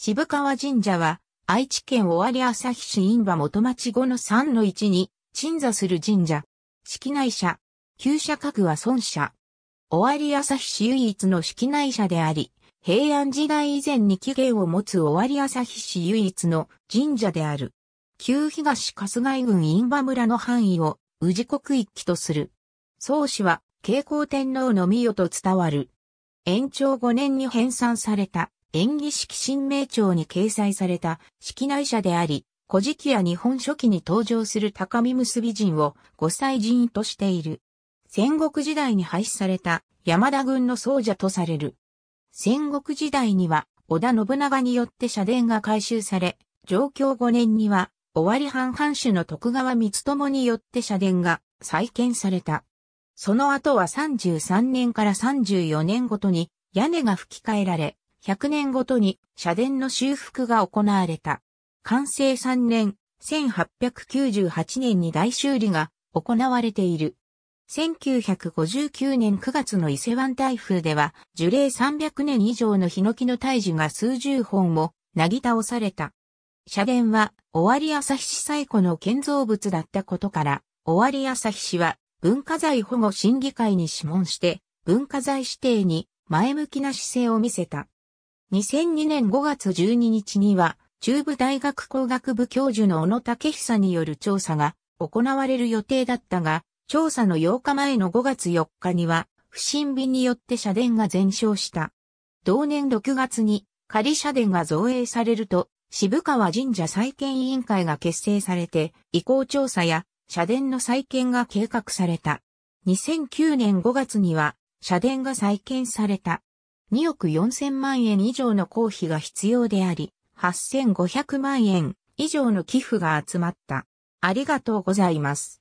渋川神社は、愛知県尾張旭市印馬元町後の3の1に、鎮座する神社。式内社、旧社格は孫社。尾張旭市唯一の式内社であり、平安時代以前に起源を持つ尾張旭市唯一の神社である。旧東春日郡印馬村の範囲を宇治国域とする。宗氏は、慶光天皇の御代と伝わる。延長5年に編纂された。演技式新名帳に掲載された式内社であり、古事記や日本書紀に登場する高見結び人を五歳人としている。戦国時代に廃止された山田軍の僧者とされる。戦国時代には織田信長によって社殿が改修され、上京5年には尾張藩藩主の徳川光友によって社殿が再建された。その後は33年から34年ごとに屋根が吹き替えられ、100年ごとに社殿の修復が行われた。完成3年、1898年に大修理が行われている。1959年9月の伊勢湾台風では、樹齢300年以上のヒノキの大樹が数十本も、なぎ倒された。社殿は、尾張日市最古の建造物だったことから、尾張日市は、文化財保護審議会に諮問して、文化財指定に前向きな姿勢を見せた。2002年5月12日には、中部大学工学部教授の小野武久による調査が行われる予定だったが、調査の8日前の5月4日には、不審火によって社殿が全焼した。同年6月に仮社殿が造営されると、渋川神社再建委員会が結成されて、移行調査や社殿の再建が計画された。2009年5月には、社殿が再建された。2億4000万円以上の公費が必要であり、8500万円以上の寄付が集まった。ありがとうございます。